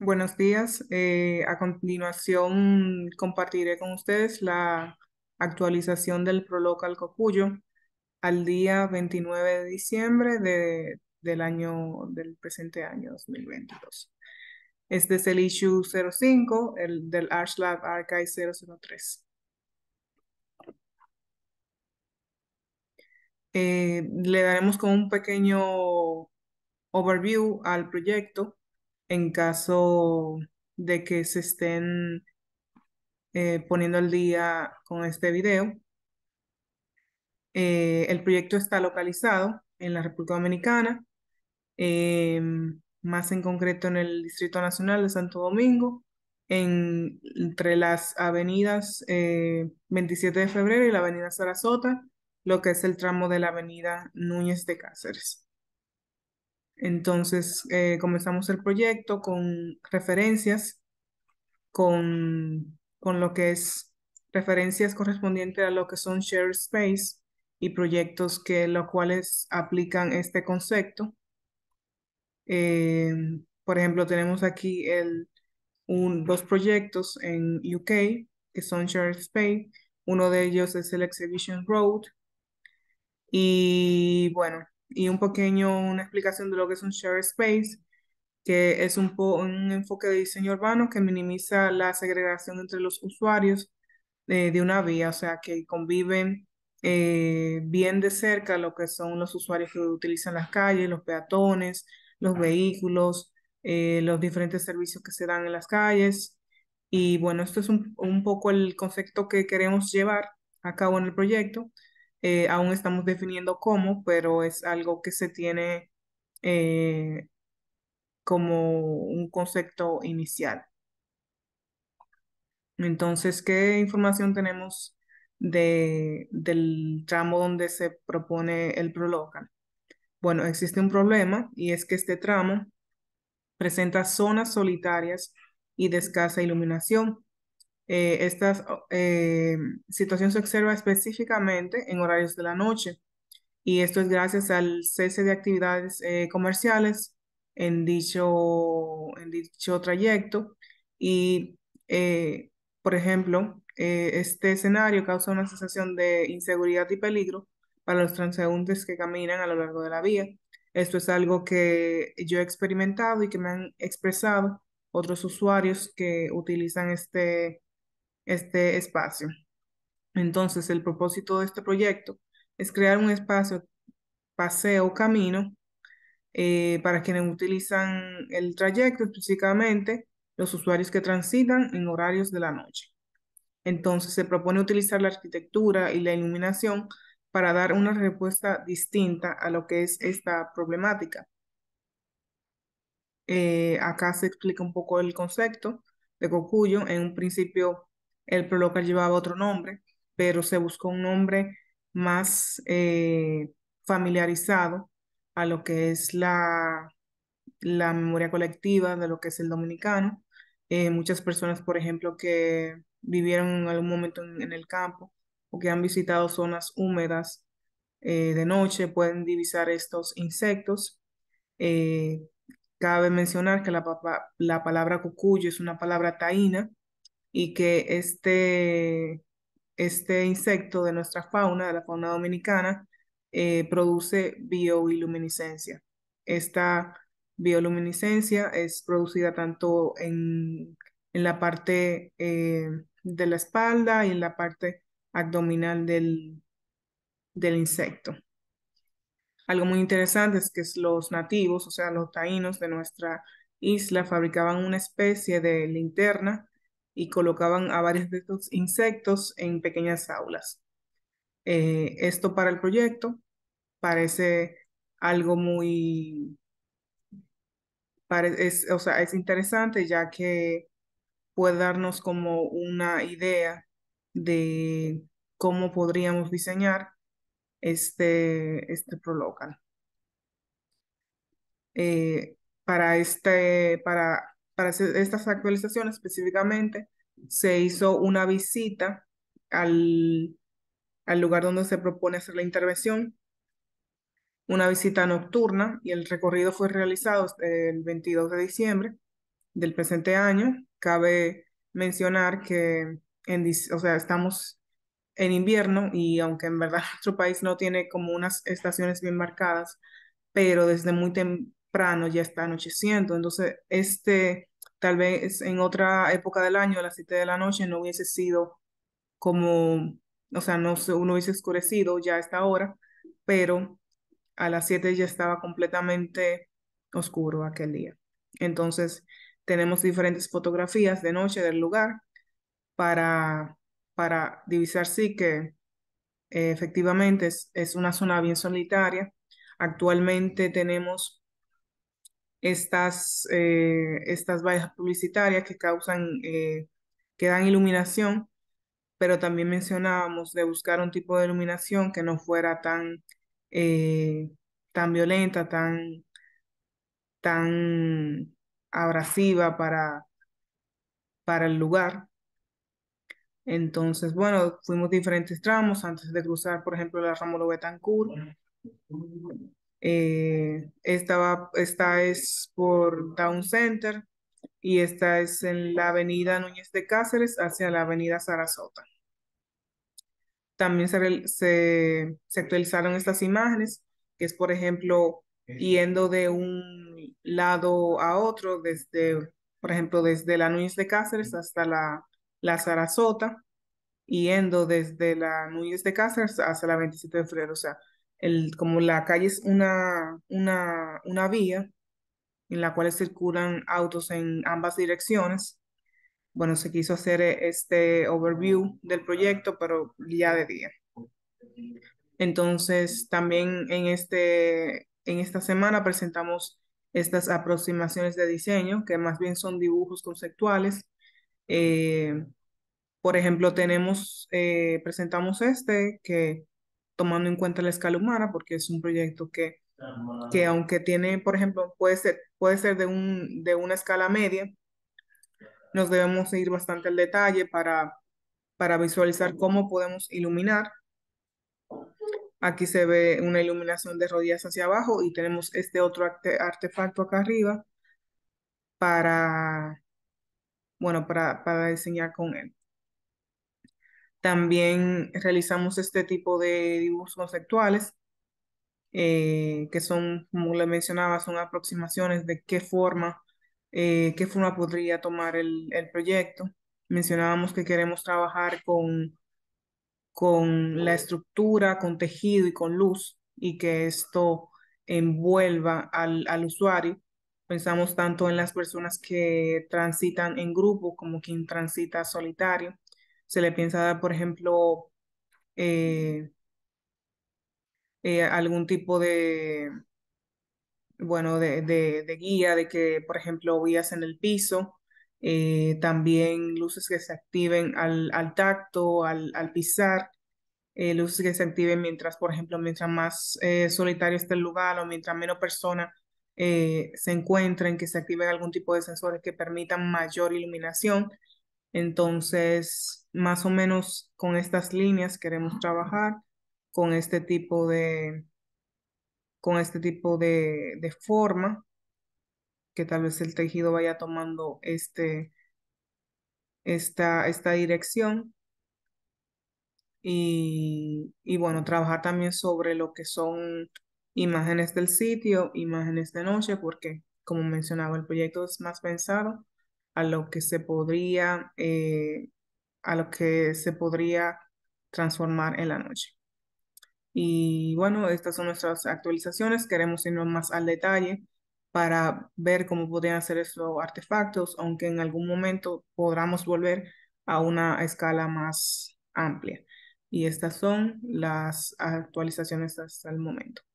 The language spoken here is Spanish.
Buenos días. Eh, a continuación compartiré con ustedes la actualización del Prolocal Cocuyo al día 29 de diciembre del año del presente año 2022. Este es el issue 05 el, del ArchLab Archive 003. Eh, le daremos como un pequeño overview al proyecto en caso de que se estén eh, poniendo al día con este video. Eh, el proyecto está localizado en la República Dominicana, em, más en concreto en el Distrito Nacional de Santo Domingo, entre las avenidas 27 eh, de febrero y la avenida Sarasota, lo que es el tramo de la avenida Núñez de Cáceres. Entonces eh, comenzamos el proyecto con referencias, con, lo que es referencias correspondientes a lo que son shared space y proyectos que los cuales aplican este concepto. Eh, por ejemplo, tenemos aquí el, dos proyectos en UK que son shared space. Uno de ellos es el Exhibition Road. Y bueno, y un pequeño, una explicación de lo que es un shared space, que es un, un enfoque de diseño urbano que minimiza la segregación entre los usuarios eh, de una vía, o sea, que conviven eh, bien de cerca lo que son los usuarios que utilizan las calles, los peatones, los vehículos, eh, los diferentes servicios que se dan en las calles. Y bueno, esto es un, un poco el concepto que queremos llevar a cabo en el proyecto eh, aún estamos definiendo cómo, pero es algo que se tiene eh, como un concepto inicial. Entonces, ¿qué información tenemos de, del tramo donde se propone el prolocal? Bueno, existe un problema y es que este tramo presenta zonas solitarias y de escasa iluminación, eh, esta oh, eh, situación se observa específicamente en horarios de la noche y esto es gracias al cese de actividades eh, comerciales en dicho, en dicho trayecto y, eh, por ejemplo, este escenario causa una sensación de inseguridad y peligro para los transeúntes que caminan a lo largo de la vía. Esto es algo que yo he experimentado y que me han expresado otros usuarios que utilizan este, este espacio. Entonces, el propósito de este proyecto es crear un espacio, paseo, camino, eh, para quienes utilizan el trayecto, específicamente los usuarios que transitan en horarios de la noche. Entonces, se propone utilizar la arquitectura y la iluminación para dar una respuesta distinta a lo que es esta problemática. Eh, acá se explica un poco el concepto de Cocuyo. En un principio el prolocal llevaba otro nombre, pero se buscó un nombre más eh, familiarizado a lo que es la, la memoria colectiva de lo que es el dominicano. Eh, muchas personas, por ejemplo, que vivieron en algún momento en, el campo o que han visitado zonas húmedas eh, de noche pueden divisar estos insectos. cabe mencionar que la, la palabra cucuyo es una palabra taína y que este, este insecto de nuestra fauna, de la fauna dominicana, eh, produce bioiluminiscencia. Esta bioluminiscencia es producida tanto en, la parte eh, de la espalda y en la parte abdominal del, del insecto. Algo muy interesante es que los nativos, o sea, los taínos de nuestra isla, fabricaban una especie de linterna y colocaban a varios de estos insectos en pequeñas aulas. Eh, esto para el proyecto parece algo muy... o sea, es interesante ya que puede darnos como una idea de cómo podríamos diseñar este, este ProLocal. Eh, para, este, para para hacer estas actualizaciones específicamente, se hizo una visita al, al lugar donde se propone hacer la intervención, una visita nocturna y el recorrido fue realizado eh, el 22 de diciembre del presente año. Cabe mencionar que en, o sea, estamos en invierno y aunque en verdad nuestro país no tiene como unas estaciones bien marcadas, pero desde muy temprano ya está anocheciendo. Entonces, este tal vez en otra época del año, a las 7 de la noche, no hubiese sido como, o sea, no, uno hubiese oscurecido ya a esta hora, pero a las 7 ya estaba completamente oscuro aquel día. Entonces, tenemos diferentes fotografías de noche del lugar para, para divisar sí que eh, efectivamente es una zona bien solitaria. Actualmente tenemos estas, eh, estas vallas publicitarias que causan, eh, que dan iluminación, pero también mencionábamos de buscar un tipo de iluminación que no fuera tan, eh, tan violenta, tan, tan abrasiva para, para el lugar. Entonces, bueno, fuimos diferentes tramos antes de cruzar, por ejemplo, la Ramón Betancourt. Eh, esta, esta es por Town Center y esta es en la avenida Núñez de Cáceres hacia la avenida Sarasota. También se, se, se actualizaron estas imágenes, que es por ejemplo yendo de un lado a otro, desde, por ejemplo, desde la Núñez de Cáceres hasta la, la Sarasota, yendo desde la Núñez de Cáceres hasta la 27 de febrero. O sea, el, como la calle es una, una, una vía en la cual circulan autos en ambas direcciones, bueno, se quiso hacer eh, este overview del proyecto, pero día de día. Entonces, también en, este, en esta semana presentamos estas aproximaciones de diseño, que más bien son dibujos conceptuales. Eh, por ejemplo, tenemos, eh, presentamos este, que tomando en cuenta la escala humana, porque es un proyecto que, que aunque tiene, por ejemplo, puede ser, puede ser de, un, de una escala media, nos debemos ir bastante al detalle para, para visualizar cómo podemos iluminar. Aquí se ve una iluminación de rodillas hacia abajo y tenemos este otro artefacto acá arriba para, bueno, para, para diseñar con él. También realizamos este tipo de dibujos conceptuales, eh, que son, como le mencionaba, son aproximaciones de qué forma, eh, qué forma podría tomar el, el, proyecto. Mencionábamos que queremos trabajar con, con la estructura, con tejido y con luz, y que esto envuelva al, al usuario. Pensamos tanto en las personas que transitan en grupo como quien transita solitario se le piensa dar, por ejemplo, eh, eh, algún tipo de, bueno, de, guía, de que, por ejemplo, vías en el piso, eh, también luces que se activen al, al tacto, al, al pisar, luces que se activen mientras, por ejemplo, mientras más solitario esté el lugar o mientras menos personas se encuentren, que se activen algún tipo de sensores que permitan mayor iluminación. Entonces, más o menos con estas líneas queremos trabajar, con este tipo de, con este tipo de, forma, que tal vez el tejido vaya tomando este, esta, esta dirección. Y, y bueno, trabajar también sobre lo que son imágenes del sitio, imágenes de noche, porque como mencionaba, el proyecto es más pensado a lo que se podría, eh, a lo que se podría transformar en la noche. Y bueno, estas son nuestras actualizaciones. Queremos irnos más al detalle para ver cómo podrían hacer estos artefactos, aunque en algún momento podamos volver a una escala más amplia. Y estas son las actualizaciones hasta el momento.